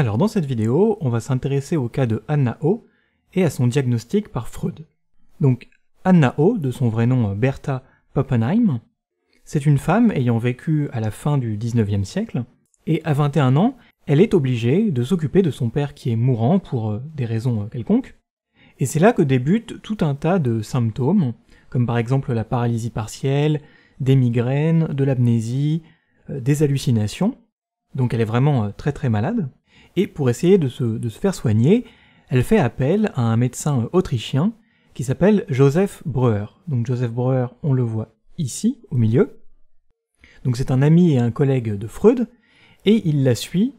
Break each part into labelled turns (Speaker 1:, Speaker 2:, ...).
Speaker 1: Alors dans cette vidéo, on va s'intéresser au cas de Anna O et à son diagnostic par Freud. Donc Anna O, de son vrai nom euh, Bertha Poppenheim, c'est une femme ayant vécu à la fin du 19e siècle, et à 21 ans, elle est obligée de s'occuper de son père qui est mourant pour euh, des raisons euh, quelconques, et c'est là que débutent tout un tas de symptômes, comme par exemple la paralysie partielle, des migraines, de l'amnésie, des hallucinations, donc elle est vraiment très très malade, et pour essayer de se, faire soigner, elle fait appel à un médecin autrichien qui s'appelle Joseph Breuer. Donc Joseph Breuer, on le voit ici, au milieu. Donc c'est un ami et un collègue de Freud, et il la suit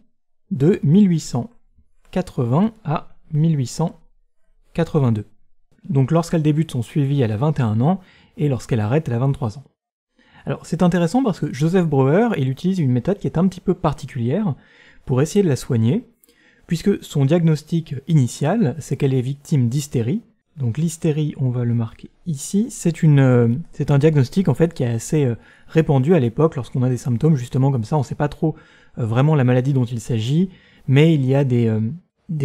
Speaker 1: de 1880 à 1882. Donc lorsqu'elle débute son suivi, elle a 21 ans, et lorsqu'elle arrête, elle a 23 ans. Alors c'est intéressant parce que Joseph Breuer, il utilise une méthode qui est un petit peu particulière, pour essayer de la soigner, puisque son diagnostic initial, c'est qu'elle est victime d'hystérie. Donc l'hystérie, on va le marquer ici, c'est euh, un diagnostic en fait qui est assez euh, répandu à l'époque lorsqu'on a des symptômes justement comme ça, on ne sait pas trop euh, vraiment la maladie dont il s'agit, mais il y a des,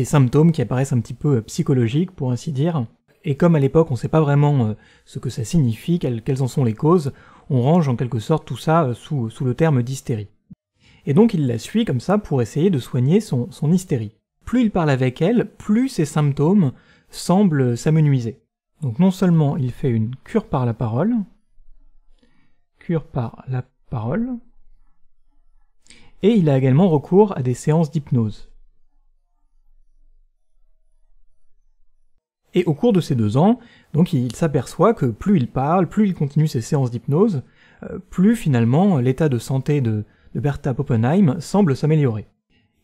Speaker 1: symptômes qui apparaissent un petit peu psychologiques pour ainsi dire. Et comme à l'époque on ne sait pas vraiment ce que ça signifie, quelles, en sont les causes, on range en quelque sorte tout ça sous le terme d'hystérie et donc il la suit comme ça pour essayer de soigner son, son hystérie. Plus il parle avec elle, plus ses symptômes semblent s'amenuiser. Donc non seulement il fait une cure par la parole, cure par la parole, et il a également recours à des séances d'hypnose. Et au cours de ces deux ans, donc il s'aperçoit que plus il parle, plus il continue ses séances d'hypnose, euh, plus finalement l'état de santé de, Bertha Poppenheim semble s'améliorer.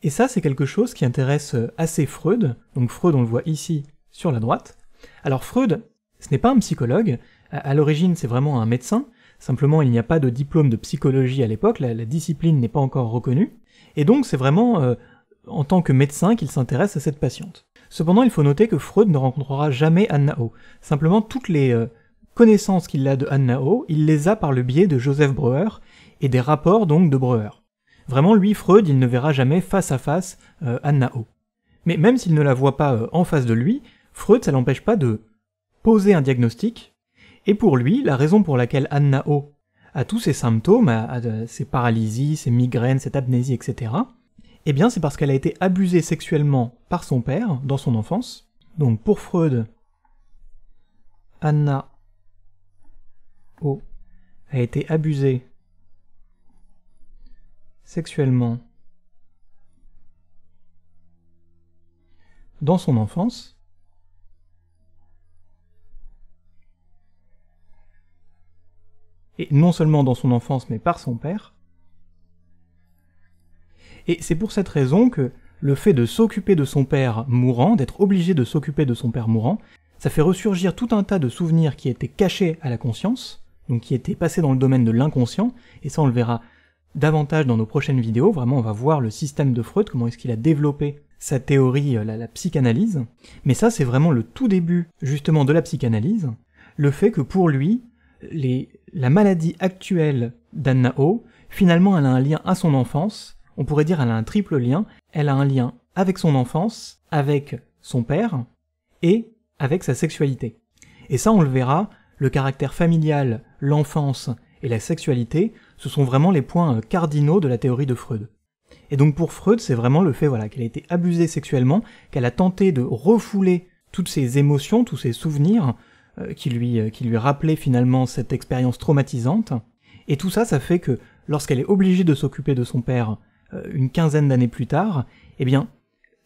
Speaker 1: Et ça, c'est quelque chose qui intéresse euh, assez Freud, donc Freud on le voit ici sur la droite. Alors Freud, ce n'est pas un psychologue, à l'origine c'est vraiment un médecin, simplement il n'y a pas de diplôme de psychologie à l'époque, la, discipline n'est pas encore reconnue, et donc c'est vraiment euh, en tant que médecin qu'il s'intéresse à cette patiente. Cependant, il faut noter que Freud ne rencontrera jamais Anna O. Simplement, toutes les euh, connaissances qu'il a de Anna O, il les a par le biais de Joseph Breuer, et des rapports donc de Breuer. Vraiment, lui, Freud, il ne verra jamais face à face euh, Anna O. Mais même s'il ne la voit pas euh, en face de lui, Freud, ça l'empêche pas de poser un diagnostic, et pour lui, la raison pour laquelle Anna O a tous ses symptômes, euh, ses paralysies, ses migraines, cette amnésie, etc., eh bien c'est parce qu'elle a été abusée sexuellement par son père dans son enfance. Donc pour Freud, Anna O a été abusée sexuellement. Dans son enfance, et non seulement dans son enfance mais par son père. Et c'est pour cette raison que le fait de s'occuper de son père mourant, d'être obligé de s'occuper de son père mourant, ça fait ressurgir tout un tas de souvenirs qui étaient cachés à la conscience, donc qui étaient passés dans le domaine de l'inconscient, et ça on le verra davantage dans nos prochaines vidéos. Vraiment, on va voir le système de Freud, comment est-ce qu'il a développé sa théorie, euh, la, psychanalyse. Mais ça, c'est vraiment le tout début, justement, de la psychanalyse. Le fait que pour lui, la maladie actuelle d'Anna O, finalement, elle a un lien à son enfance. On pourrait dire elle a un triple lien. Elle a un lien avec son enfance, avec son père et avec sa sexualité. Et ça, on le verra, le caractère familial, l'enfance et la sexualité ce sont vraiment les points euh, cardinaux de la théorie de Freud. Et donc pour Freud, c'est vraiment le fait voilà, qu'elle a été abusée sexuellement, qu'elle a tenté de refouler toutes ses émotions, tous ses souvenirs, euh, qui, lui, euh, qui lui rappelaient finalement cette expérience traumatisante. Et tout ça, ça fait que lorsqu'elle est obligée de s'occuper de son père une quinzaine d'années plus tard, eh bien,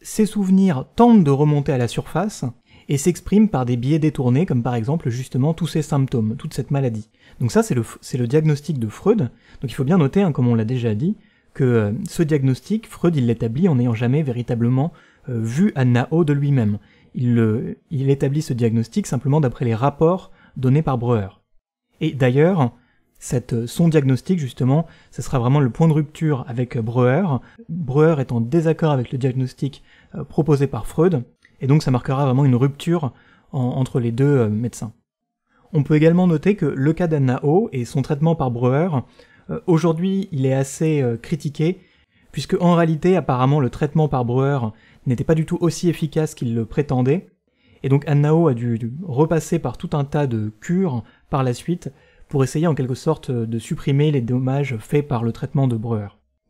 Speaker 1: ses souvenirs tentent de remonter à la surface et s'expriment par des biais détournés, comme par exemple justement tous ces symptômes, toute cette maladie. Donc ça, c'est le, diagnostic de Freud. Donc il faut bien noter, hein, comme on l'a déjà dit, que euh, ce diagnostic, Freud, il l'établit en n'ayant jamais véritablement euh, vu vu O de lui-même. Il, établit ce diagnostic simplement d'après les rapports donnés par Breuer. Et d'ailleurs, euh, son diagnostic, justement, ce sera vraiment le point de rupture avec Breuer. Breuer est en désaccord avec le diagnostic proposé par Freud, et donc ça marquera vraiment une rupture entre les deux médecins. On peut également noter que le cas O et son traitement par Breuer, euh, aujourd'hui il est assez euh, critiqué, puisque en réalité apparemment le traitement par Breuer n'était pas du tout aussi efficace qu'il le prétendait, et donc Annao a dû repasser par tout un tas de cures par la suite pour essayer en quelque sorte euh, de supprimer les dommages faits par le traitement de Breuer.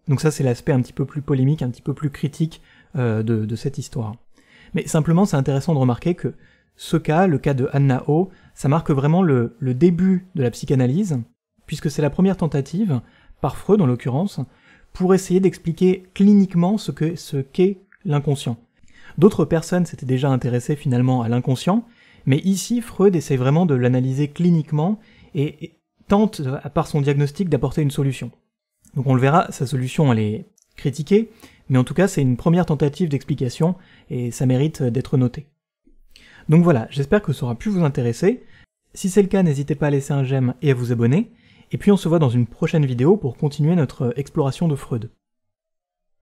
Speaker 1: Donc ça c'est l'aspect un petit peu plus polémique, un petit peu plus critique de cette histoire. Mais simplement c'est intéressant de remarquer que ce cas, le cas de Anna O, oh, ça marque vraiment le, début de la psychanalyse, puisque c'est la première tentative, par Freud en l'occurrence, pour essayer d'expliquer cliniquement ce qu'est ce l'inconscient. D'autres personnes s'étaient déjà intéressées finalement à l'inconscient, mais ici Freud essaie vraiment de l'analyser cliniquement et, tente, à part son diagnostic, d'apporter une solution. Donc on le verra, sa solution elle est critiquée, mais en tout cas c'est une première tentative d'explication et ça mérite d'être noté. Donc voilà, j'espère que ça aura pu vous intéresser. Si c'est le cas, n'hésitez pas à laisser un j'aime et à vous abonner. Et puis on se voit dans une prochaine vidéo pour continuer notre exploration de Freud.